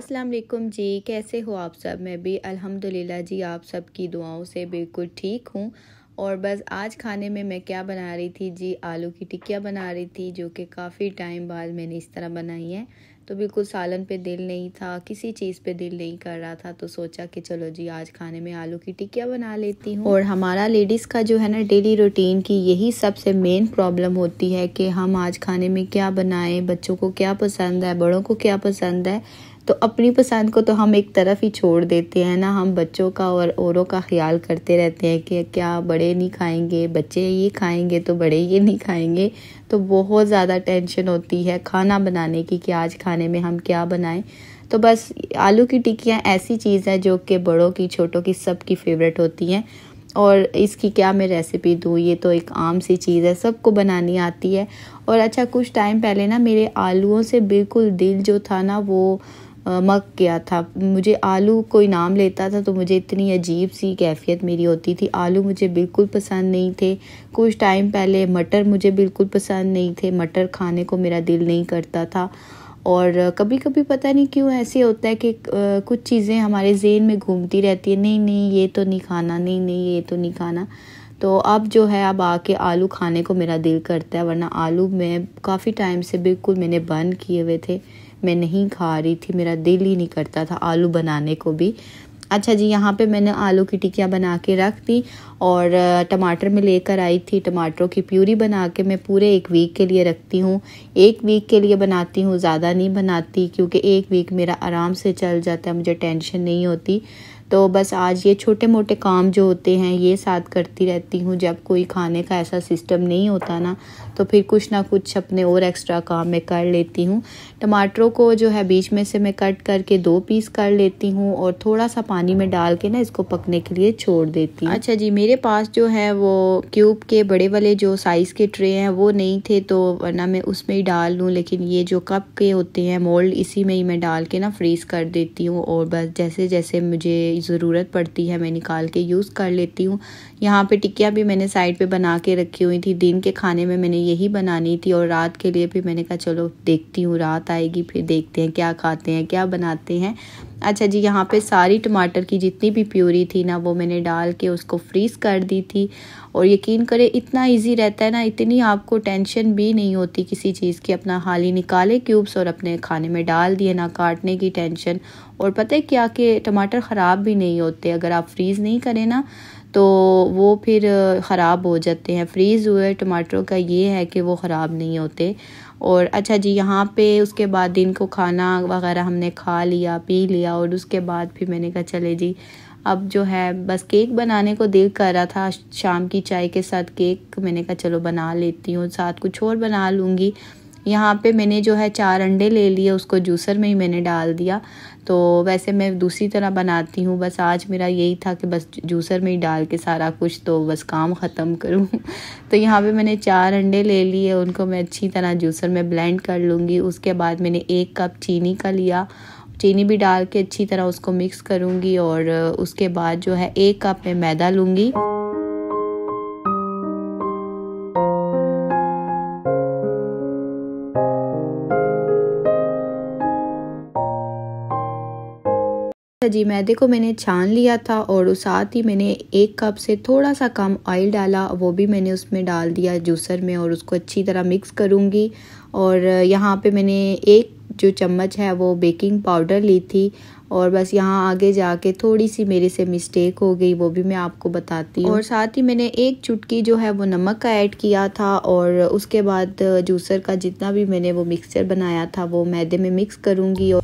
अस्सलाम वालेकुम जी कैसे हो आप सब मैं भी अल्हम्दुलिल्लाह जी आप सब की दुआओं से बिल्कुल ठीक हूँ और बस आज खाने में मैं क्या बना रही थी जी आलू की टिक्किया बना रही थी जो कि काफ़ी टाइम बाद मैंने इस तरह बनाई है तो बिल्कुल सालन पे दिल नहीं था किसी चीज़ पे दिल नहीं कर रहा था तो सोचा कि चलो जी आज खाने में आलू की टिक्किया बना लेती हूँ और हमारा लेडीज़ का जो है ना डेली रूटीन की यही सबसे मेन प्रॉब्लम होती है कि हम आज खाने में क्या बनाएं बच्चों को क्या पसंद है बड़ों को क्या पसंद है तो अपनी पसंद को तो हम एक तरफ ही छोड़ देते हैं ना हम बच्चों का और औरों का ख्याल करते रहते हैं कि क्या बड़े नहीं खाएंगे बच्चे ये खाएंगे तो बड़े ये नहीं खाएंगे तो बहुत ज़्यादा टेंशन होती है खाना बनाने की कि आज खाने में हम क्या बनाएं तो बस आलू की टिक्कियाँ ऐसी चीज़ है जो कि बड़ों की छोटों की सबकी फेवरेट होती हैं और इसकी क्या मैं रेसिपी दूँ ये तो एक आम सी चीज़ है सबको बनानी आती है और अच्छा कुछ टाइम पहले ना मेरे आलूओं से बिल्कुल दिल जो था ना वो मक गया था मुझे आलू कोई नाम लेता था तो मुझे इतनी अजीब सी कैफियत मेरी होती थी आलू मुझे बिल्कुल पसंद नहीं थे कुछ टाइम पहले मटर मुझे बिल्कुल पसंद नहीं थे मटर खाने को मेरा दिल नहीं करता था और कभी कभी पता नहीं क्यों ऐसे होता है कि कुछ चीज़ें हमारे जेन में घूमती रहती है नहीं नहीं ये तो नहीं खाना नहीं नहीं ये तो नहीं खाना तो अब जो है अब आके आलू खाने को मेरा दिल करता है वरना आलू में काफ़ी टाइम से बिल्कुल मैंने बंद किए हुए थे मैं नहीं खा रही थी मेरा दिल ही नहीं करता था आलू बनाने को भी अच्छा जी यहाँ पे मैंने आलू की टिकियाँ बना के रख दी और टमाटर में लेकर आई थी टमाटरों की प्यूरी बना के मैं पूरे एक वीक के लिए रखती हूँ एक वीक के लिए बनाती हूँ ज़्यादा नहीं बनाती क्योंकि एक वीक मेरा आराम से चल जाता है मुझे टेंशन नहीं होती तो बस आज ये छोटे मोटे काम जो होते हैं ये साथ करती रहती हूँ जब कोई खाने का ऐसा सिस्टम नहीं होता ना तो फिर कुछ ना कुछ अपने और एक्स्ट्रा काम में कर लेती हूँ टमाटरों को जो है बीच में से मैं कट करके दो पीस कर लेती हूँ और थोड़ा सा पानी में डाल के ना इसको पकने के लिए छोड़ देती हूँ अच्छा जी मेरे पास जो है वो क्यूब के बड़े वाले जो साइज़ के ट्रे हैं वो नहीं थे तो वरना मैं उसमें ही डाल लूँ लेकिन ये जो कप के होते हैं मोल्ड इसी में ही मैं डाल के ना फ्रीज़ कर देती हूँ और बस जैसे जैसे मुझे ज़रूरत पड़ती है मैं निकाल के यूज़ कर लेती हूँ यहाँ पे टिक्कियाँ भी मैंने साइड पे बना के रखी हुई थी दिन के खाने में मैंने ये यही बनानी थी और रात के लिए भी मैंने कहा चलो देखती हूँ रात आएगी फिर देखते हैं क्या खाते हैं क्या बनाते हैं अच्छा जी यहाँ पे सारी टमाटर की जितनी भी प्यूरी थी ना वो मैंने डाल के उसको फ्रीज़ कर दी थी और यकीन करें इतना इजी रहता है ना इतनी आपको टेंशन भी नहीं होती किसी चीज़ की अपना हाल ही निकाले क्यूब्स और अपने खाने में डाल दिए ना काटने की टेंशन और पता है क्या कि टमाटर ख़राब भी नहीं होते अगर आप फ्रीज़ नहीं करें ना तो वो फिर ख़राब हो जाते हैं फ्रीज़ हुए टमाटरों का ये है कि वो ख़राब नहीं होते और अच्छा जी यहाँ पे उसके बाद दिन को खाना वगैरह हमने खा लिया पी लिया और उसके बाद फिर मैंने कहा चले जी अब जो है बस केक बनाने को दिल कर रहा था शाम की चाय के साथ केक मैंने कहा चलो बना लेती हूँ साथ कुछ और बना लूँगी यहाँ पे मैंने जो है चार अंडे ले लिए उसको जूसर में ही मैंने डाल दिया तो वैसे मैं दूसरी तरह बनाती हूँ बस आज मेरा यही था कि बस जूसर में ही डाल के सारा कुछ तो बस काम ख़त्म करूँ तो यहाँ पे मैंने चार अंडे ले लिए उनको मैं अच्छी तरह जूसर में ब्लेंड कर लूँगी उसके बाद मैंने एक कप चीनी का लिया चीनी भी डाल के अच्छी तरह उसको मिक्स करूँगी और उसके बाद जो है एक कप मैं मैदा लूँगी जी मैदे को मैंने छान लिया था और साथ ही मैंने एक कप से थोड़ा सा कम ऑयल डाला वो भी मैंने उसमें डाल दिया जूसर में और उसको अच्छी तरह मिक्स करूँगी और यहाँ पे मैंने एक जो चम्मच है वो बेकिंग पाउडर ली थी और बस यहाँ आगे जाके थोड़ी सी मेरे से मिस्टेक हो गई वो भी मैं आपको बताती हूँ और साथ ही मैंने एक चुटकी जो है वो नमक का ऐड किया था और उसके बाद जूसर का जितना भी मैंने वो मिक्सचर बनाया था वो मैदे में मिक्स करूँगी और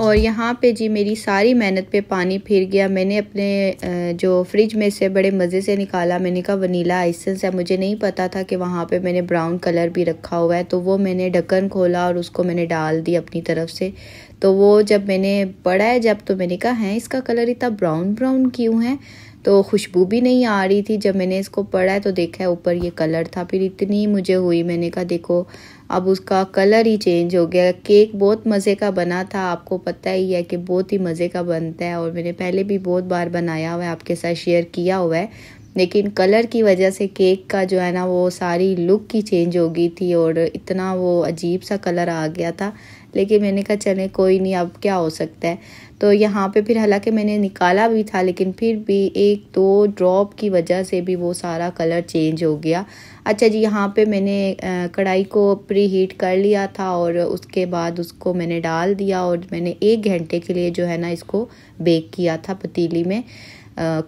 और यहाँ पे जी मेरी सारी मेहनत पे पानी फिर गया मैंने अपने जो फ्रिज में से बड़े मज़े से निकाला मैंने कहा वनीला आइसेंस है मुझे नहीं पता था कि वहाँ पे मैंने ब्राउन कलर भी रखा हुआ है तो वो मैंने ढक्कन खोला और उसको मैंने डाल दी अपनी तरफ से तो वो जब मैंने पढ़ा है जब तो मैंने कहा है इसका कलर इतना ब्राउन ब्राउन क्यों है तो खुशबू भी नहीं आ रही थी जब मैंने इसको पढ़ा है तो देखा है ऊपर ये कलर था फिर इतनी मुझे हुई मैंने कहा देखो अब उसका कलर ही चेंज हो गया केक बहुत मज़े का बना था आपको पता ही है कि बहुत ही मज़े का बनता है और मैंने पहले भी बहुत बार बनाया हुआ है आपके साथ शेयर किया हुआ है लेकिन कलर की वजह से केक का जो है ना वो सारी लुक की चेंज हो गई थी और इतना वो अजीब सा कलर आ गया था लेकिन मैंने कहा चले कोई नहीं अब क्या हो सकता है तो यहाँ पे फिर हालांकि मैंने निकाला भी था लेकिन फिर भी एक दो ड्रॉप की वजह से भी वो सारा कलर चेंज हो गया अच्छा जी यहाँ पे मैंने कढ़ाई को प्री हीट कर लिया था और उसके बाद उसको मैंने डाल दिया और मैंने एक घंटे के लिए जो है ना इसको बेक किया था पतीली में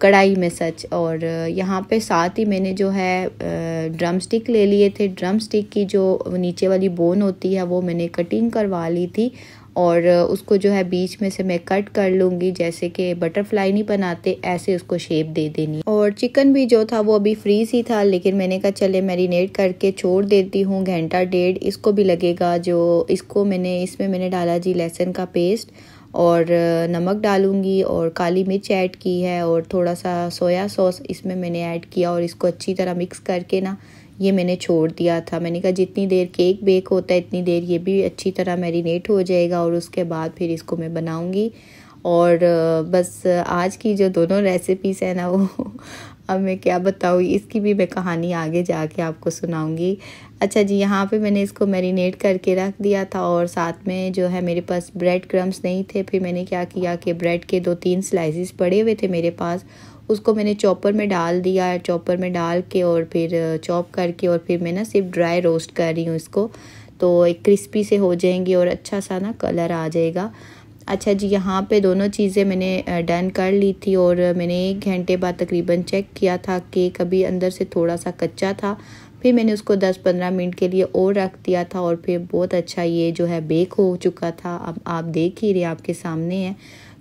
कढ़ाई में सच और यहाँ पे साथ ही मैंने जो है ड्रम स्टिक ले लिए थे ड्रम स्टिक की जो नीचे वाली बोन होती है वो मैंने कटिंग करवा ली थी और उसको जो है बीच में से मैं कट कर लूँगी जैसे कि बटरफ्लाई नहीं बनाते ऐसे उसको शेप दे देनी और चिकन भी जो था वो अभी फ्रीज ही था लेकिन मैंने कहा चले मैरिनेट करके छोड़ देती हूँ घंटा डेढ़ इसको भी लगेगा जो इसको मैंने इसमें मैंने डाला जी लहसुन का पेस्ट और नमक डालूंगी और काली मिर्च ऐड की है और थोड़ा सा सोया सॉस इसमें मैंने ऐड किया और इसको अच्छी तरह मिक्स करके ना ये मैंने छोड़ दिया था मैंने कहा जितनी देर केक बेक होता है इतनी देर ये भी अच्छी तरह मैरिनेट हो जाएगा और उसके बाद फिर इसको मैं बनाऊँगी और बस आज की जो दोनों रेसिपीज़ हैं ना वो अब मैं क्या बताऊँ इसकी भी मैं कहानी आगे जाके आपको सुनाऊँगी अच्छा जी यहाँ पे मैंने इसको मैरिनेट करके रख दिया था और साथ में जो है मेरे पास ब्रेड क्रम्स नहीं थे फिर मैंने क्या किया कि ब्रेड के दो तीन स्लाइसिस पड़े हुए थे मेरे पास उसको मैंने चॉपर में डाल दिया चॉपर में डाल के और फिर चॉप करके और फिर मैं ना सिर्फ ड्राई रोस्ट कर रही हूँ इसको तो एक क्रिस्पी से हो जाएंगी और अच्छा सा ना कलर आ जाएगा अच्छा जी यहाँ पे दोनों चीज़ें मैंने डन कर ली थी और मैंने एक घंटे बाद तकरीबन चेक किया था केक अभी अंदर से थोड़ा सा कच्चा था फिर मैंने उसको 10-15 मिनट के लिए और रख दिया था और फिर बहुत अच्छा ये जो है बेक हो चुका था अब आप देख ही रहे आपके सामने है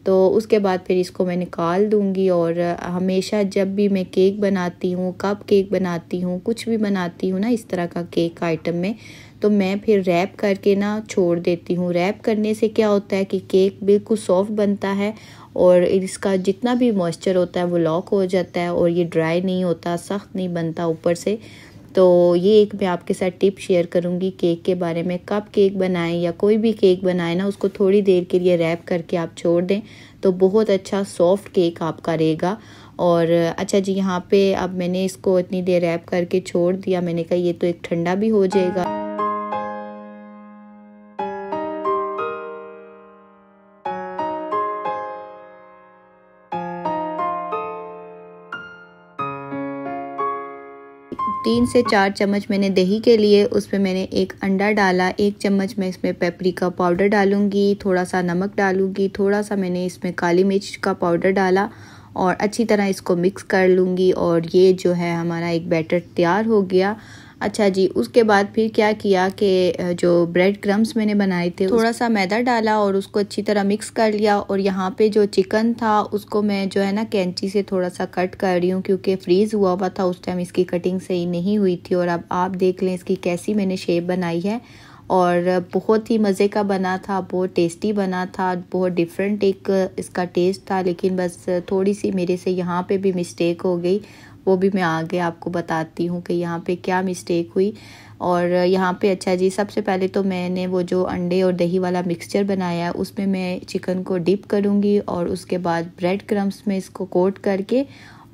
तो उसके बाद फिर इसको मैं निकाल दूंगी और हमेशा जब भी मैं केक बनाती हूँ कप केक बनाती हूँ कुछ भी बनाती हूँ ना इस तरह का केक आइटम में तो मैं फिर रैप करके ना छोड़ देती हूँ रैप करने से क्या होता है कि केक बिल्कुल सॉफ्ट बनता है और इसका जितना भी मॉइस्चर होता है वो लॉक हो जाता है और ये ड्राई नहीं होता सख्त नहीं बनता ऊपर से तो ये एक मैं आपके साथ टिप शेयर करूँगी केक के बारे में कब केक बनाएं या कोई भी केक बनाए ना उसको थोड़ी देर के लिए रैप करके आप छोड़ दें तो बहुत अच्छा सॉफ्ट केक आपका रहेगा और अच्छा जी यहाँ पे अब मैंने इसको इतनी देर रैप करके छोड़ दिया मैंने कहा ये तो एक ठंडा भी हो जाएगा तीन से चार चम्मच मैंने दही के लिए उसमें मैंने एक अंडा डाला एक चम्मच मैं इसमें पेपरिका पाउडर डालूंगी थोड़ा सा नमक डालूंगी थोड़ा सा मैंने इसमें काली मिर्च का पाउडर डाला और अच्छी तरह इसको मिक्स कर लूँगी और ये जो है हमारा एक बैटर तैयार हो गया अच्छा जी उसके बाद फिर क्या किया कि जो ब्रेड क्रम्स मैंने बनाए थे थोड़ा सा मैदा डाला और उसको अच्छी तरह मिक्स कर लिया और यहाँ पे जो चिकन था उसको मैं जो है ना कैंची से थोड़ा सा कट कर रही हूँ क्योंकि फ्रीज़ हुआ हुआ था उस टाइम इसकी कटिंग सही नहीं हुई थी और अब आप देख लें इसकी कैसी मैंने शेप बनाई है और बहुत ही मज़े का बना था बहुत टेस्टी बना था बहुत डिफरेंट एक इसका टेस्ट था लेकिन बस थोड़ी सी मेरे से यहाँ पे भी मिस्टेक हो गई वो भी मैं आगे आपको बताती हूँ कि यहाँ पे क्या मिस्टेक हुई और यहाँ पे अच्छा जी सबसे पहले तो मैंने वो जो अंडे और दही वाला मिक्सचर बनाया है उसमें मैं चिकन को डिप करूँगी और उसके बाद ब्रेड क्रम्स में इसको कोट करके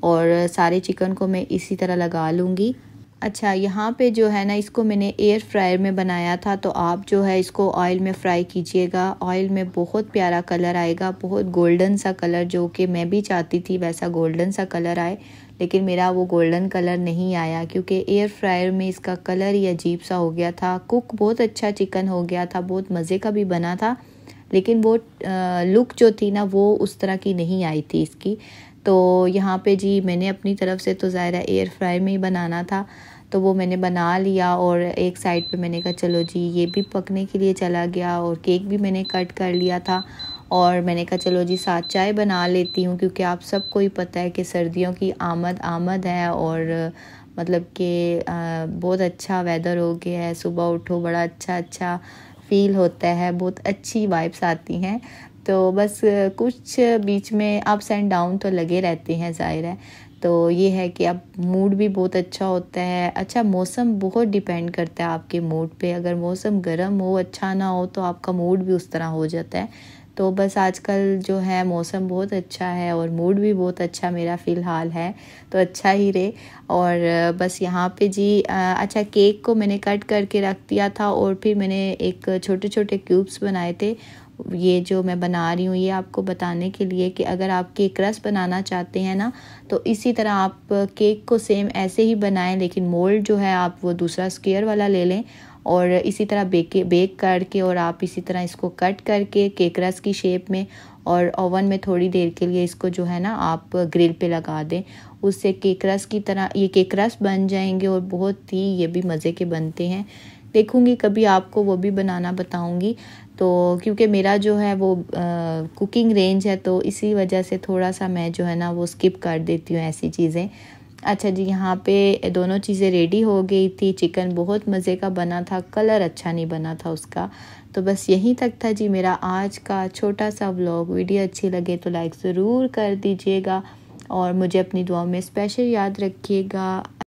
और सारे चिकन को मैं इसी तरह लगा लूँगी अच्छा यहाँ पे जो है ना इसको मैंने एयर फ्रायर में बनाया था तो आप जो है इसको ऑयल में फ्राई कीजिएगा ऑयल में बहुत प्यारा कलर आएगा बहुत गोल्डन सा कलर जो कि मैं भी चाहती थी वैसा गोल्डन सा कलर आए लेकिन मेरा वो गोल्डन कलर नहीं आया क्योंकि एयर फ्रायर में इसका कलर ही अजीब सा हो गया था कुक बहुत अच्छा चिकन हो गया था बहुत मज़े का भी बना था लेकिन वो लुक जो थी ना वो उस तरह की नहीं आई थी इसकी तो यहाँ पे जी मैंने अपनी तरफ से तो ज़ाहिर एयर फ्राई में ही बनाना था तो वो मैंने बना लिया और एक साइड पे मैंने कहा चलो जी ये भी पकने के लिए चला गया और केक भी मैंने कट कर लिया था और मैंने कहा चलो जी साथ चाय बना लेती हूँ क्योंकि आप सबको ही पता है कि सर्दियों की आमद आमद है और मतलब कि बहुत अच्छा वेदर हो गया है सुबह उठो बड़ा अच्छा अच्छा फ़ील होता है बहुत अच्छी वाइब्स आती हैं तो बस कुछ बीच में अप्स एंड डाउन तो लगे रहते हैं ज़ाहिर है तो ये है कि अब मूड भी बहुत अच्छा होता है अच्छा मौसम बहुत डिपेंड करता है आपके मूड पे अगर मौसम गर्म हो अच्छा ना हो तो आपका मूड भी उस तरह हो जाता है तो बस आजकल जो है मौसम बहुत अच्छा है और मूड भी बहुत अच्छा मेरा फ़िलहाल है तो अच्छा ही रहे और बस यहाँ पे जी अच्छा केक को मैंने कट करके रख दिया था और फिर मैंने एक छोटे छोटे क्यूब्स बनाए थे ये जो मैं बना रही हूँ ये आपको बताने के लिए कि अगर आप केक रस बनाना चाहते हैं ना तो इसी तरह आप केक को सेम ऐसे ही बनाएं लेकिन मोल्ड जो है आप वो दूसरा स्क्वेयर वाला ले लें और इसी तरह बेके बेक करके और आप इसी तरह इसको कट करके केक रस की शेप में और ओवन में थोड़ी देर के लिए इसको जो है ना आप ग्रिल पे लगा दें उससे केक रस की तरह ये केक रस बन जाएंगे और बहुत ही ये भी मज़े के बनते हैं देखूंगी कभी आपको वो भी बनाना बताऊंगी तो क्योंकि मेरा जो है वो आ, कुकिंग रेंज है तो इसी वजह से थोड़ा सा मैं जो है ना वो स्किप कर देती हूँ ऐसी चीज़ें अच्छा जी यहाँ पे दोनों चीज़ें रेडी हो गई थी चिकन बहुत मज़े का बना था कलर अच्छा नहीं बना था उसका तो बस यहीं तक था जी मेरा आज का छोटा सा व्लॉग वीडियो अच्छी लगे तो लाइक ज़रूर कर दीजिएगा और मुझे अपनी दुआ में स्पेशल याद रखिएगा